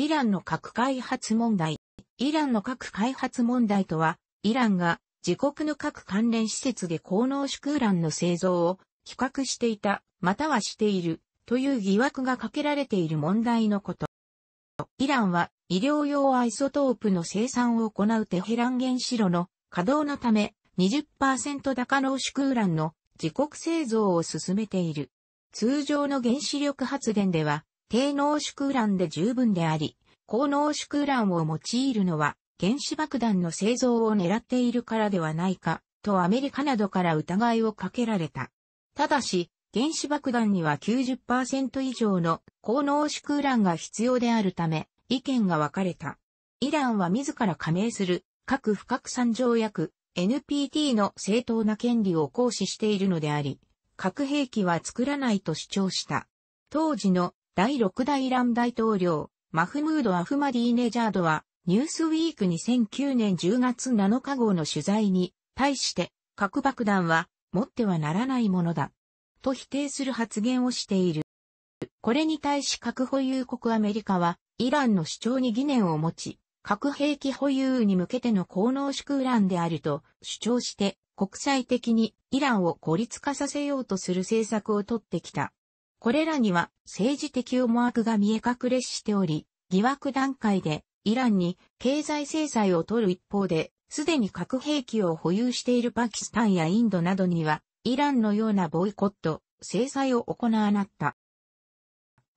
イランの核開発問題。イランの核開発問題とは、イランが自国の核関連施設で高濃縮ウランの製造を企画していた、またはしている、という疑惑がかけられている問題のこと。イランは医療用アイソトープの生産を行うテヘラン原子炉の稼働のため20%高濃縮ウランの自国製造を進めている。通常の原子力発電では低濃縮ウランで十分であり、高濃縮ウランを用いるのは原子爆弾の製造を狙っているからではないか、とアメリカなどから疑いをかけられた。ただし、原子爆弾には90%以上の高濃縮ウランが必要であるため、意見が分かれた。イランは自ら加盟する核不拡散条約 NPT の正当な権利を行使しているのであり、核兵器は作らないと主張した。当時の第6代イラン大統領、マフムード・アフマディネジャードは、ニュースウィーク2009年10月7日号の取材に、対して、核爆弾は、持ってはならないものだ。と否定する発言をしている。これに対し核保有国アメリカは、イランの主張に疑念を持ち、核兵器保有に向けての高濃縮ウランであると主張して、国際的にイランを孤立化させようとする政策をとってきた。これらには政治的思惑が見え隠れしており、疑惑段階でイランに経済制裁を取る一方で、すでに核兵器を保有しているパキスタンやインドなどには、イランのようなボイコット、制裁を行わなった。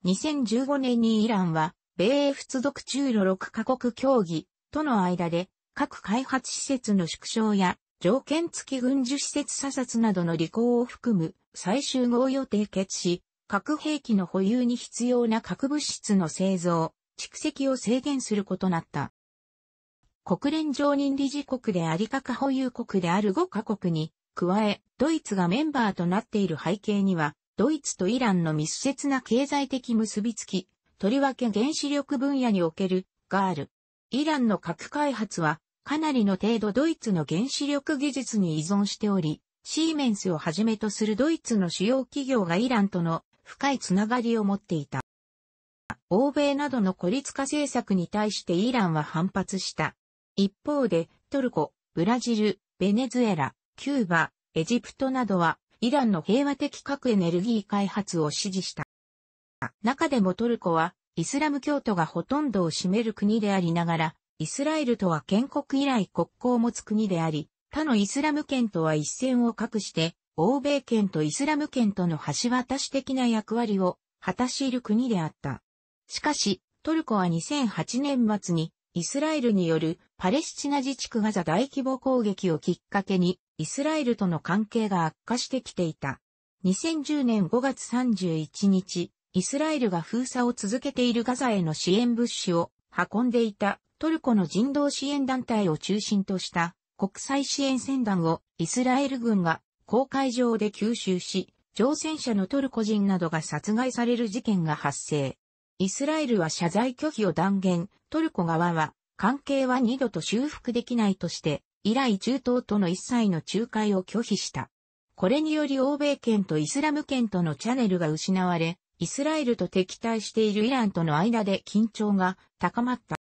2015年にイランは、米英仏独中の6カ国協議との間で、核開発施設の縮小や、条件付き軍事施設査察などの履行を含む最終合を締結し、核兵器の保有に必要な核物質の製造、蓄積を制限することなった。国連常任理事国であり核保有国である5カ国に、加え、ドイツがメンバーとなっている背景には、ドイツとイランの密接な経済的結びつき、とりわけ原子力分野における、がある。イランの核開発は、かなりの程度ドイツの原子力技術に依存しており、シーメンスをはじめとするドイツの主要企業がイランとの深いつながりを持っていた。欧米などの孤立化政策に対してイランは反発した。一方で、トルコ、ブラジル、ベネズエラ、キューバ、エジプトなどは、イランの平和的核エネルギー開発を支持した。中でもトルコは、イスラム教徒がほとんどを占める国でありながら、イスラエルとは建国以来国交を持つ国であり、他のイスラム圏とは一線を画して、欧米圏とイスラム圏との橋渡し的な役割を果たしている国であった。しかし、トルコは2008年末にイスラエルによるパレスチナ自治区ガザ大規模攻撃をきっかけにイスラエルとの関係が悪化してきていた。2010年5月31日、イスラエルが封鎖を続けているガザへの支援物資を運んでいたトルコの人道支援団体を中心とした国際支援船団をイスラエル軍が公海上で吸収し、乗船者のトルコ人などが殺害される事件が発生。イスラエルは謝罪拒否を断言、トルコ側は、関係は二度と修復できないとして、以来中東との一切の仲介を拒否した。これにより欧米圏とイスラム圏とのチャネルが失われ、イスラエルと敵対しているイランとの間で緊張が高まった。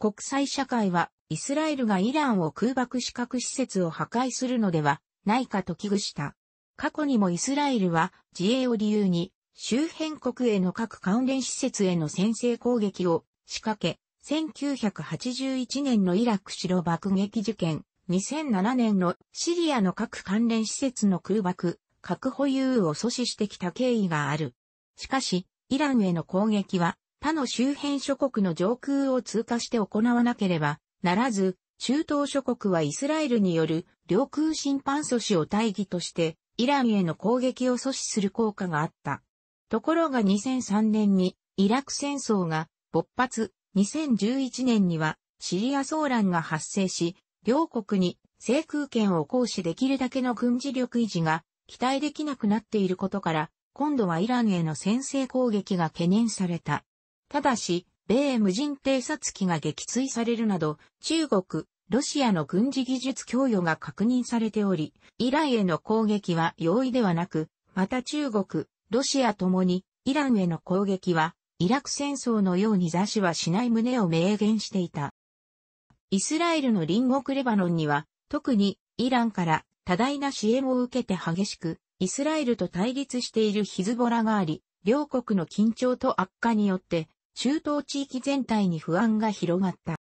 国際社会は、イスラエルがイランを空爆資格施設を破壊するのではないかと危惧した。過去にもイスラエルは自衛を理由に周辺国への各関連施設への先制攻撃を仕掛け、1981年のイラク城爆撃事件、2007年のシリアの各関連施設の空爆、核保有を阻止してきた経緯がある。しかし、イランへの攻撃は他の周辺諸国の上空を通過して行わなければならず、中東諸国はイスラエルによる領空侵犯阻止を大義として、イランへの攻撃を阻止する効果があった。ところが2003年にイラク戦争が勃発、2011年にはシリア騒乱が発生し、両国に制空権を行使できるだけの軍事力維持が期待できなくなっていることから、今度はイランへの先制攻撃が懸念された。ただし、米無人偵察機が撃墜されるなど、中国、ロシアの軍事技術供与が確認されており、イランへの攻撃は容易ではなく、また中国、ロシアともに、イランへの攻撃は、イラク戦争のように座しはしない旨を明言していた。イスラエルの隣国レバノンには、特にイランから多大な支援を受けて激しく、イスラエルと対立しているヒズボラがあり、両国の緊張と悪化によって、中東地域全体に不安が広がった。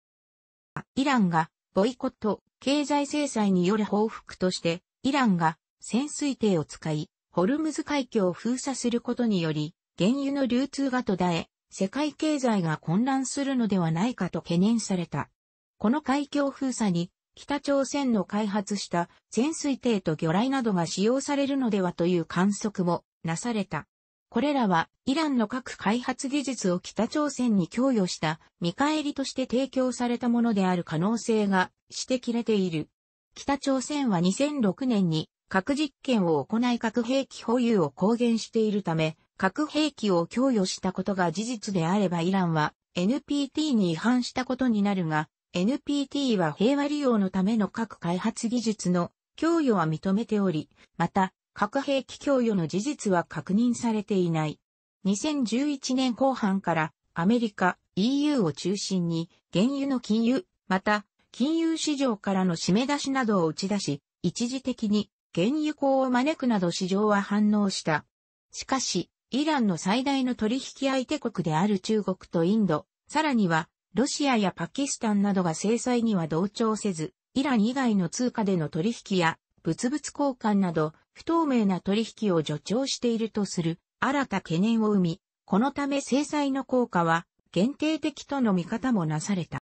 イランがボイコット、経済制裁による報復として、イランが潜水艇を使い、ホルムズ海峡を封鎖することにより、原油の流通が途絶え、世界経済が混乱するのではないかと懸念された。この海峡封鎖に、北朝鮮の開発した潜水艇と魚雷などが使用されるのではという観測もなされた。これらはイランの核開発技術を北朝鮮に供与した見返りとして提供されたものである可能性が指摘されている。北朝鮮は2006年に核実験を行い核兵器保有を公言しているため、核兵器を供与したことが事実であればイランは NPT に違反したことになるが、NPT は平和利用のための核開発技術の供与は認めており、また核兵器供与の事実は確認されていない。2011年後半からアメリカ、EU を中心に原油の禁輸、また金融市場からの締め出しなどを打ち出し、一時的に原油高を招くなど市場は反応した。しかし、イランの最大の取引相手国である中国とインド、さらにはロシアやパキスタンなどが制裁には同調せず、イラン以外の通貨での取引や物々交換など不透明な取引を助長しているとする新た懸念を生み、このため制裁の効果は限定的との見方もなされた。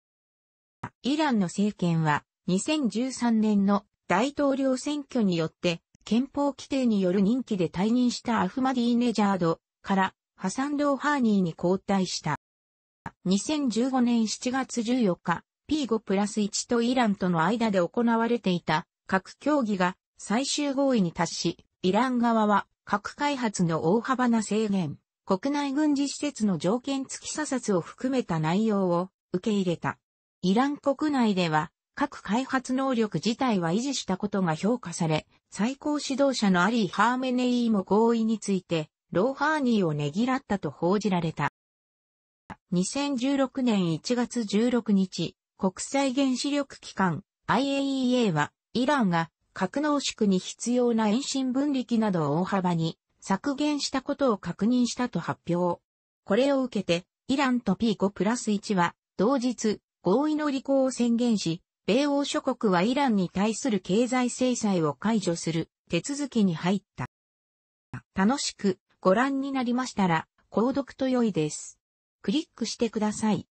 イランの政権は2013年の大統領選挙によって憲法規定による任期で退任したアフマディーネジャードからハサンド・ハーニーに交代した。2015年7月14日、P5 プラス1とイランとの間で行われていた核協議が最終合意に達し、イラン側は核開発の大幅な制限、国内軍事施設の条件付き査察を含めた内容を受け入れた。イラン国内では核開発能力自体は維持したことが評価され、最高指導者のアリー・ハーメネイーも合意について、ローハーニーをねぎらったと報じられた。2016年1月16日、国際原子力機関 IAEA は、イランが格納縮に必要な遠心分力などを大幅に削減したことを確認したと発表。これを受けて、イランと P5 プラス1は、同日、合意の履行を宣言し、米欧諸国はイランに対する経済制裁を解除する手続きに入った。楽しくご覧になりましたら、購読と良いです。クリックしてください。